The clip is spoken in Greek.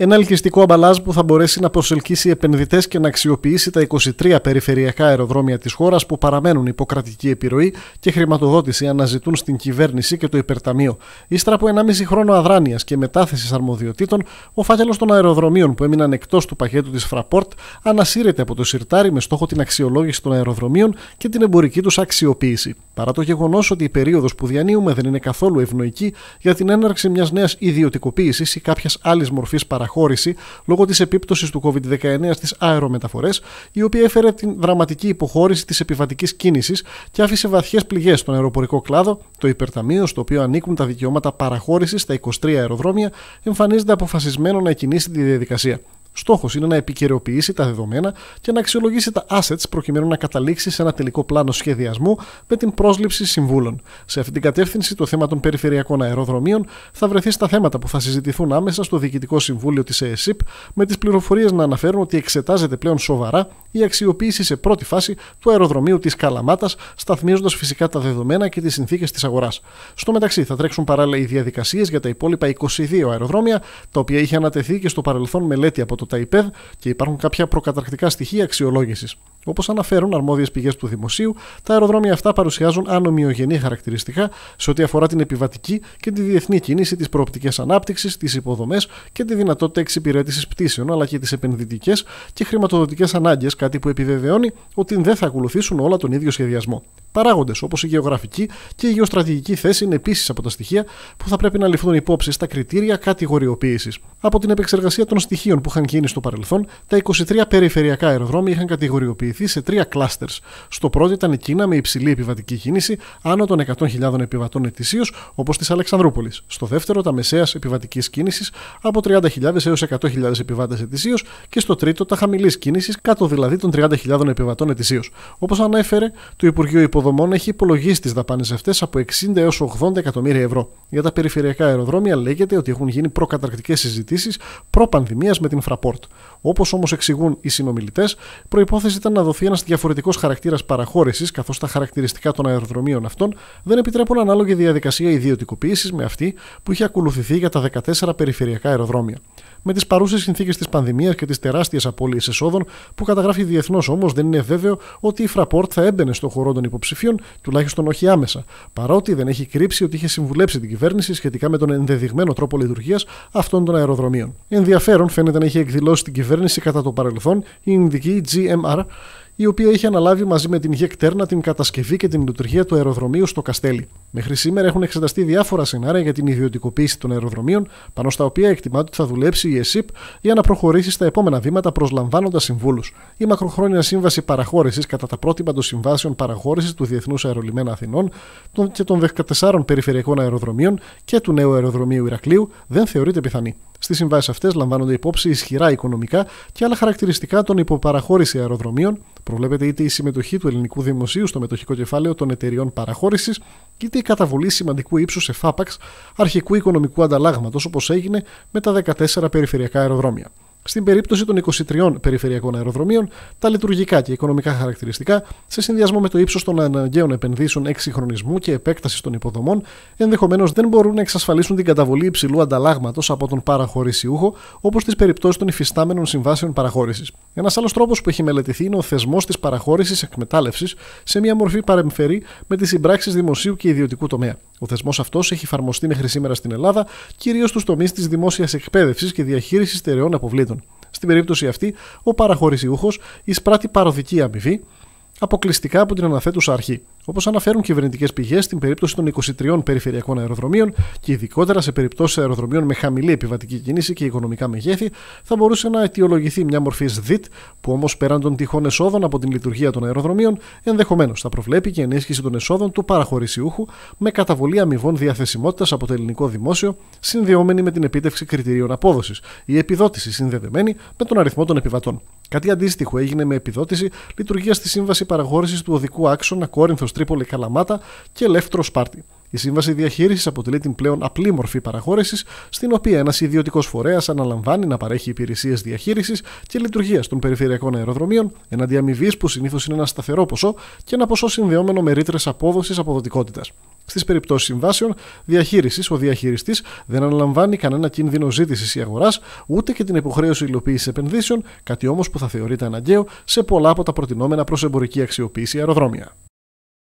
Ένα ελκυστικό αμπαλάζ που θα μπορέσει να προσελκύσει επενδυτές και να αξιοποιήσει τα 23 περιφερειακά αεροδρόμια της χώρας που παραμένουν υποκρατική επιρροή και χρηματοδότηση αναζητούν στην κυβέρνηση και το υπερταμείο. Ύστερα από 1,5 χρόνο αδράνειας και μετάθεσης αρμοδιοτήτων, ο φάκελος των αεροδρομίων που έμειναν εκτός του πακέτου της Fraport ανασύρεται από το σιρτάρι με στόχο την αξιολόγηση των αεροδρομίων και την εμπορική τους αξιοποίηση. Παρά το γεγονός ότι η περίοδος που διανύουμε δεν είναι καθόλου ευνοϊκή για την έναρξη μιας νέας ιδιωτικοποίησης ή κάποιας άλλης μορφής λόγω της επίπτωσης του COVID-19 στις αερομεταφορές, η οποία έφερε την δραματική υποχώρηση της επιβατικής κίνησης και άφησε βαθιές πληγές στον αεροπορικό κλάδο, το υπερταμείο, στο οποίο ανήκουν τα δικαιώματα παραχώρησης στα 23 αεροδρόμια, εμφανίζεται αποφασισμένο να κινήσει τη διαδικασία. Στόχος είναι να επικαιροποιήσει τα δεδομένα και να αξιολογήσει τα assets προκειμένου να καταλήξει σε ένα τελικό πλάνο σχεδιασμού με την πρόσληψη συμβούλων. Σε αυτή την κατεύθυνση, το θέμα των περιφερειακών αεροδρομίων θα βρεθεί στα θέματα που θα συζητηθούν άμεσα στο Διοικητικό Συμβούλιο της ΕΕΣΥΠ, με τις πληροφορίες να αναφέρουν ότι εξετάζεται πλέον σοβαρά η αξιοποίηση σε πρώτη φάση του αεροδρομίου της Καλαμάτας, σταθμίζοντας φυσικά τα δεδομένα και τις συνθήκες της αγοράς. Στο μεταξύ, θα τρέξουν παράλληλα οι διαδικασίες για τα υπόλοιπα 22 αεροδρόμια, τα οποία είχε ανατεθεί και στο παρελθόν μελέτη από το ΤΑΙΠΕΔ και υπάρχουν κάποια προκαταρκτικά στοιχεία αξιολόγησης. Όπως αναφέρουν αρμόδιες πηγές του Δημοσίου, τα αεροδρόμια αυτά παρουσιάζουν ανομοιογενή χαρακτηριστικά σε ό,τι αφορά την επιβατική και τη διεθνή κίνηση, τις προοπτικές ανάπτυξης, τις υποδομές και τη δυνατότητα εξυπηρέτησης πτήσεων, αλλά και τις επενδυτικές και χρηματοδοτικές ανάγκες, κάτι που επιβεβαιώνει ότι δεν θα ακολουθήσουν όλα τον ίδιο σχεδιασμό παράγοντες, όπως η γεωγραφική και η γεωστρατηγική θέση είναι επίσης από τα στοιχεία που θα πρέπει να ληφθούν υπόψη στα κριτήρια κατηγοριοποίησης. Από την επεξεργασία των στοιχείων που είχαν γίνει στο παρελθόν, τα 23 περιφερειακά αεροδρόμια είχαν κατηγοριοποιηθεί σε τρία κλάστερ. Στο πρώτο ήταν η Κίνα με υψηλή επιβατική κίνηση, άνω των 100.000 επιβατών ετησίως, όπως της Αλεξανδρούπολης. Στο δεύτερο, τα μεσαίας επιβατικής κίνησης από 30.000 έω 100.000 επιβάτες ετησίως και στο τρίτο, τα χαμηλής κίνησης, κάτω δηλαδή των 30.000 επιβατών ετησίως. Όπως ανέφερε το Υπουργείο Υποδομής μόνο έχει υπολογίσει τις δαπάνες αυτές από 60 έω 80 εκατομμύρια ευρώ. Για τα περιφερειακά αεροδρόμια λέγεται ότι έχουν γίνει προκαταρκτικές προπανδημίας με την Fraport. Όπως όμως εξηγούν οι συνομιλητές, προπόθεση ήταν να δοθεί ένας διαφορετικός χαρακτήρας παραχώρησης, καθώς τα χαρακτηριστικά των αεροδρομίων αυτών δεν επιτρέπουν ανάλογη διαδικασία ιδιωτικοποίησης με αυτή που είχε ακολουθηθεί για τα 14 περιφερειακά αεροδρόμια. Με τις παρούσες συνθήκες της πανδημίας και τις τεράστιες απώλειες εσόδων που καταγράφει διεθνώς όμως, δεν είναι βέβαιο ότι η Fraport θα έμπαινε στο χώρο των υποψηφίων υποψηφίων, τουλάχιστον όχι άμεσα, παρότι δεν έχει κρύψει ότι είχε συμβουλέψει την κυβέρνηση σχετικά με τον ενδεδειγμένο τρόπο λειτουργίας αυτών των αεροδρομίων. Ενδιαφέρον φαίνεται να έχει εκδηλώσει την κυβέρνηση κατά το παρελθόν η Ινδική GMR η οποία είχε αναλάβει μαζί με την ΓΕΚ Τέρνα την κατασκευή και την λειτουργία του αεροδρομίου στο Καστέλι. Μέχρι σήμερα έχουν εξεταστεί διάφορα σενάρια για την ιδιωτικοποίηση των αεροδρομίων, πάνω στα οποία εκτιμάται ότι θα δουλέψει η ΕΣΥΠ για να προχωρήσει στα επόμενα βήματα προσλαμβάνοντας συμβούλους. Η μακροχρόνια σύμβαση παραχώρησης κατά τα πρότυπα των συμβάσεων παραχώρησης του Διεθνούς Αερολιμένα Αθηνών και των 14 περιφερειακών αεροδρομίων και του νέου αεροδρομίου Ηρακλείου δεν θεωρείται πιθανή. Στις συμβάσεις αυτές λαμβάνονται υπόψη ισχυρά οικονομικά και άλλα χαρακτηριστικά των υποπαραχώρηση αεροδρομίων, προβλέπεται είτε η συμμετοχή του ελληνικού δημοσίου στο μετοχικό κεφάλαιο των εταιριών παραχώρησης, είτε η καταβολή σημαντικού ύψους εφάπαξ αρχικού οικονομικού ανταλλάγματος, όπως έγινε με τα 14 περιφερειακά αεροδρόμια. Στην περίπτωση των 23 περιφερειακών αεροδρομίων, τα λειτουργικά και οικονομικά χαρακτηριστικά, σε συνδυασμό με το ύψος των αναγκαίων επενδύσεων εξυγχρονισμού και επέκτασης των υποδομών, ενδεχομένως δεν μπορούν να εξασφαλίσουν την καταβολή υψηλού ανταλλάγματος από τον παραχωρησιούχο, όπως στις περιπτώσεις των υφιστάμενων συμβάσεων παραχώρησης. Ένας άλλος τρόπος που έχει μελετηθεί είναι ο θεσμός της παραχώρησης εκμετάλλευσης σε μια μορφή παρεμφερή με τις συμπράξεις δημοσίου και ιδιωτικού τομέα. Ο θεσμός αυτός έχει εφαρμοστεί μέχρι σήμερα στην Ελλάδα, κυρίως στους τομείς της δημόσιας εκπαίδευσης και διαχείρισης στερεών αποβλήτων. Στην περίπτωση αυτή, ο παραχωρησιούχος εισπράττει παροδική αμοιβή αποκλειστικά από την αναθέτουσα αρχή. Όπως αναφέρουν κυβερνητικές πηγές, στην περίπτωση των 23 περιφερειακών αεροδρομίων και ειδικότερα σε περιπτώσεις αεροδρομίων με χαμηλή επιβατική κίνηση και οικονομικά μεγέθη, θα μπορούσε να αιτιολογηθεί μια μορφή ΣΔΙΤ, που όμως πέραν των τυχών εσόδων από την λειτουργία των αεροδρομίων, ενδεχομένως θα προβλέπει και ενίσχυση των εσόδων του παραχωρησιούχου με καταβολή αμοιβών διαθεσιμότητας από το ελληνικό δημόσιο, συνδεόμενη με την επίτευξη κριτηρίων απόδοσης ή επιδότηση συνδεδεμένη με τον αριθμό των επιβατών. Κάτι αντίστοιχο έγινε με επιδότηση λειτουργίας στη Σύμβαση Παραγόρηση του Οδικού Άξονα Κόρινθος Τρίπολη Καλαμάτα και Ελεύθερο Σπάρτη. Η σύμβαση διαχείρισης αποτελεί την πλέον απλή μορφή παραχώρησης, στην οποία ένας ιδιωτικός φορέας αναλαμβάνει να παρέχει υπηρεσίες διαχείρισης και λειτουργίας των περιφερειακών αεροδρομίων εναντί αμοιβής που συνήθως είναι ένα σταθερό ποσό και ένα ποσό συνδεόμενο με ρήτρες απόδοσης αποδοτικότητας. Στις περιπτώσεις συμβάσεων διαχείρισης, ο διαχειριστής δεν αναλαμβάνει κανένα κίνδυνο ζήτησης ή αγοράς, ούτε και την υποχρέωση υλοποίησης επενδύσεων, κάτι όμως που θα θεωρείται αναγκαίο σε πολλά από τα προτινόμενα προς εμπορική αξιοποίηση αεροδρόμια.